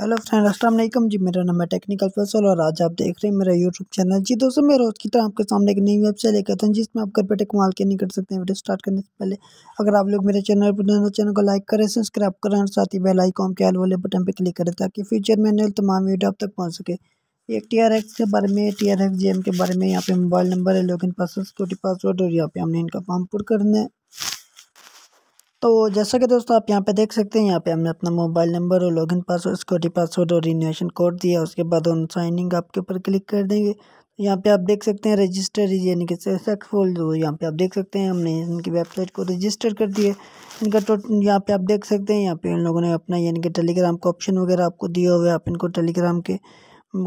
hello friend असल जी मेरा नाम है टेक्निकल फैसल और आज आप देख रहे हैं मेरा यूट्यूब चैनल जी दोस्तों मैं रोज़ की तरह आपके सामने एक नई वेबसाइट लेकर आता हूँ जिसमें आप घर बैठे कमाल के नहीं कर सकते हैं वीडियो स्टार्ट करने से पहले अगर आप लोग मेरे चैनल पर चैनल को लाइक करें सब्सक्राइब करें और साथ ही बेल आइकॉन के आल वाले बटन पर क्लिक करें ताकि फ्यूचर में नए तमाम वीडियो आप तक पहुँच सके एक टी आर एक्स के बारे में T R X G M के बारे में यहाँ पे मोबाइल नंबर है लॉगिन पासवर्ड सिक्योरिटी पासवर्ड और यहाँ पे हमने इनका फॉर्म पुर करना है तो जैसा कि दोस्तों आप यहाँ पे देख सकते हैं यहाँ पे हमने अपना मोबाइल नंबर और लॉगिन पासवर्ड सिक्योरिटी पासवर्ड और रिन्यूएशन कोड दिया उसके बाद उन साइन इन आपके ऊपर क्लिक कर देंगे तो यहाँ पे आप देख सकते हैं रजिस्टर यानी कि सक्सेसफुल जो तो यहाँ पे आप देख सकते हैं हमने इनकी वेबसाइट को रजिस्टर कर दिए इनका तो यहाँ पे आप देख सकते हैं यहाँ पे इन लोगों ने अपना यानी कि टेलीग्राम का ऑप्शन वगैरह आपको दिया हुआ है आप इनको टेलीग्राम के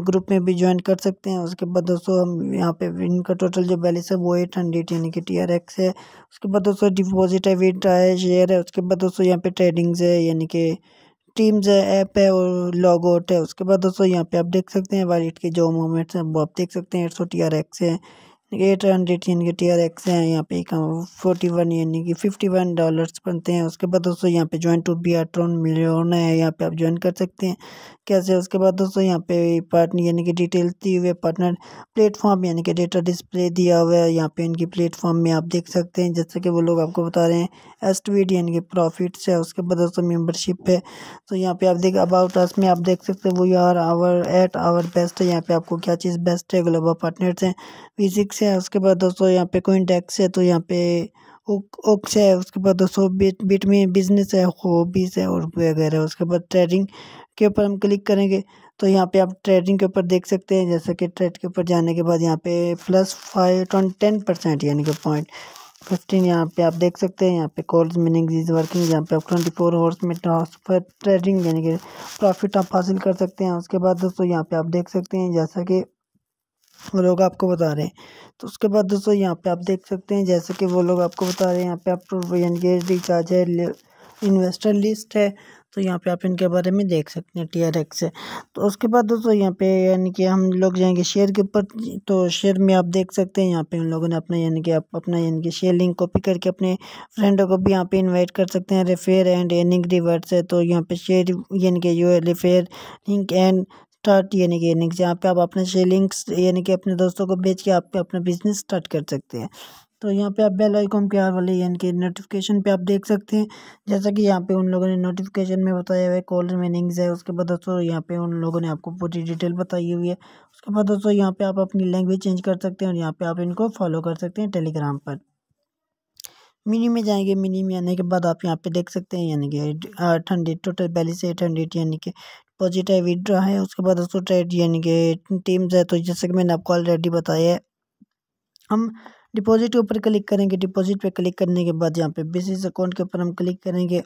ग्रुप में भी ज्वाइन कर सकते हैं उसके बाद दोस्तों हम यहाँ पे इनका टोटल जो बैलेंस है वो एट हंड्रेड यानी कि टी आर एक्स है उसके बाद दोस्तों डिपॉजिट है विड्रा है शेयर है उसके बाद दोस्तों यहाँ पे ट्रेडिंग्स है यानी कि टीम्स है ऐप है और लॉग आउट है उसके बाद दोस्तों यहाँ पे आप देख सकते हैं वॉलेट के जो मोमेंट्स हैं वो आप देख सकते हैं एट सौ टी आर एक्स है एट हंड्रेड यानी कि टी आर एक्स है यहाँ पे एक फोर्टी वन यानी कि फिफ्टी वन डॉलर्स बनते हैं उसके बाद दोस्तों यहाँ पे ज्वाइन टू बी आट्रॉन मिलियन है यहाँ पे आप ज्वाइन कर सकते हैं कैसे उसके बाद दोस्तों यहाँ पे पार्टनर यानी कि डिटेल्स दी हुई है पार्टनर प्लेटफॉर्म यानी कि डेटा डिस्प्ले दिया हुआ है यहाँ पे इनकी प्लेटफॉर्म में आप देख सकते हैं जैसे कि वो लोग आपको बता रहे हैं एस यानी कि प्रॉफिट्स है उसके बाद दोस्तों मेम्बरशिप है तो यहाँ पे आप देख अबाउट अस में आप देख सकते हैं वो you are our at our best है यहाँ पे आपको क्या चीज़ बेस्ट है ग्लोबल पार्टनर्स हैं फिजिक्स है उसके बाद दोस्तों यहाँ पे कोई इंडेक्स है तो यहाँ पे ओक्स है उसके बाद दोस्तों बीट बीट में बिजनेस है हॉबीज है और वगैरह उसके बाद ट्रेडिंग के ऊपर हम क्लिक करेंगे तो यहाँ पे आप ट्रेडिंग के ऊपर देख सकते हैं जैसा कि ट्रेड के ऊपर जाने के बाद यहाँ पे प्लस फाइव टेन परसेंट यानी कि पॉइंट फिफ्टीन यहाँ पे आप देख सकते हैं यहाँ पे कॉल्स मीनिंग इज वर्किंग यहाँ पे आप ट्वेंटी फोर आवर्स में ट्रांसफर ट्रेडिंग यानी कि प्रॉफिट आप हासिल कर सकते हैं उसके बाद दोस्तों यहाँ पे आप देख सकते हैं जैसा कि लोग आपको बता रहे हैं तो उसके बाद दोस्तों यहाँ पे आप देख सकते हैं जैसे कि वो लोग आपको बता रहे हैं यहाँ पे आप प्रोविजन रिचार्ज है इन्वेस्टर लिस्ट है तो यहाँ पे आप इनके बारे में देख सकते हैं टी आर एक्स है तो उसके बाद दोस्तों यहाँ पे यानी कि हम लोग जाएंगे शेयर के ऊपर तो शेयर में आप देख सकते हैं यहाँ पे उन लोगों ने अपना यानी कि आप अपना यानी कि शेयर लिंक कॉपी करके अपने फ्रेंडों को भी यहाँ पे इनवाइट कर सकते हैं रेफेयर एंड एनिंग रिवर्स है तो यहाँ पे शेयर यानी कि जो है रेफेयर लिंक एंड स्टार्ट यानी कि यानी कि जहाँ पे आप अपने सेलिंग्स यानी कि अपने दोस्तों को बेच के आप अपना बिजनेस स्टार्ट कर सकते हैं तो यहाँ पे आप बेल आइकॉन के आर वाले यानी कि नोटिफिकेशन पे आप देख सकते हैं जैसा कि यहाँ पे उन लोगों ने नोटिफिकेशन में बताया हुआ है कॉलर मीनिंग्स है उसके बाद दोस्तों यहाँ पे उन लोगों ने आपको पूरी डिटेल बताई हुई है उसके बाद दोस्तों यहाँ पे आप अपनी लैंग्वेज चेंज कर सकते हैं और यहाँ पे आप इनको फॉलो कर सकते हैं टेलीग्राम पर मिनी में जाएंगे मिनी में आने के बाद आप यहाँ पे देख सकते हैं यानी कि eight hundred total balance eight hundred यानी कि डिपॉजिट है विड्रॉ है उसके बाद उसको ट्रेड यानी कि टीम्स है तो जैसे कि मैंने आपको ऑलरेडी बताया है हम डिपॉजिट के ऊपर क्लिक करेंगे डिपॉजिट पे क्लिक करने के बाद यहाँ पे बिजनेस अकाउंट के ऊपर हम क्लिक करेंगे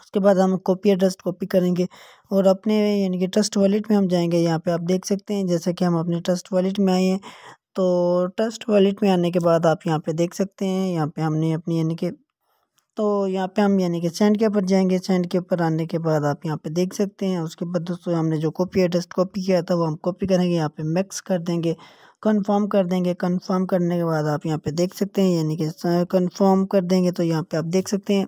उसके बाद हम कॉपी एड्रेस कॉपी करेंगे और अपने यानी कि ट्रस्ट वॉलेट में हम जाएंगे यहाँ पे आप देख सकते हैं जैसे कि हम अपने ट्रस्ट वॉलेट में आए हैं तो ट्रस्ट वॉलेट में आने के बाद आप यहाँ पे देख सकते हैं यहाँ पे हमने अपनी यानी कि तो यहाँ पे हम यानी कि सेंड के ऊपर जाएंगे सेंड के ऊपर आने के बाद आप यहाँ पे देख सकते हैं उसके बाद दोस्तों हमने जो कॉपी एड्रेस कॉपी किया था वो हम कॉपी करेंगे यहाँ पे मैक्स कर देंगे कंफर्म कर देंगे कंफर्म करने के बाद आप यहाँ पे देख सकते हैं यानी कि कंफर्म कर देंगे तो यहाँ पे आप देख सकते हैं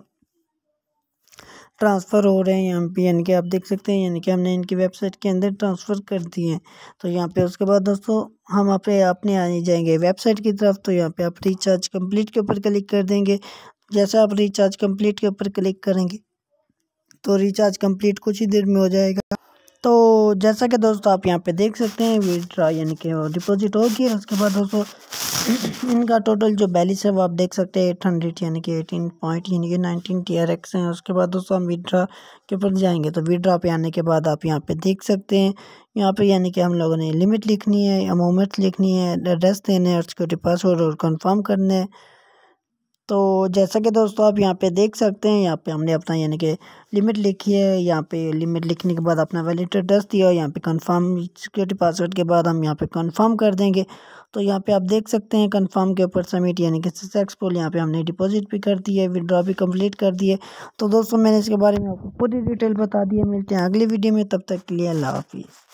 ट्रांसफ़र हो रहे हैं यहाँ पे यानी कि आप देख सकते हैं यानी कि हमने इनकी वेबसाइट के अंदर ट्रांसफ़र कर दिए हैं तो यहाँ पे उसके बाद दोस्तों हम अपने अपने आ जाएंगे वेबसाइट की तरफ तो यहाँ पे आप रिचार्ज कंप्लीट के ऊपर क्लिक कर देंगे जैसे आप रिचार्ज कंप्लीट के ऊपर क्लिक करेंगे तो रिचार्ज कंप्लीट कुछ ही देर में हो जाएगा तो जैसा कि दोस्तों आप यहाँ पे देख सकते हैं विड्रा यानी कि डिपॉजिट हो गया उसके बाद दोस्तों इनका टोटल जो बैलेंस है वो आप देख सकते हैं एट हंड्रेड यानी कि एटीन पॉइंट यानी कि नाइनटीन टी आर एक्स हैं उसके बाद दोस्तों हम विड्रा के ऊपर जाएंगे तो विड्रा पे आने के बाद आप यहाँ पे देख सकते हैं यहाँ पे यानी कि हम लोगों ने लिमिट लिखनी है अमाउंट लिखनी है एड्रेस देने है और सिक्योरिटी पासवर्ड और कन्फर्म करना है तो जैसा कि दोस्तों आप यहाँ पे देख सकते हैं यहाँ पे हमने अपना यानी कि लिमिट लिखी है यहाँ पे लिमिट लिखने के बाद अपना वैलिड एड्रेस दिया और यहाँ पे कंफर्म सिक्योरिटी पासवर्ड के बाद हम यहाँ पे कंफर्म कर देंगे तो यहाँ पे आप देख सकते हैं कंफर्म के ऊपर सबमिट यानी कि सक्सेसफुल यहाँ पे हमने डिपॉजिट भी कर दी है विड्रॉ भी कम्प्लीट कर दिए तो दोस्तों मैंने इसके बारे में आपको पूरी डिटेल बता दी है मिलते हैं अगली वीडियो में तब तक के लिए अल्लाह हाफिज़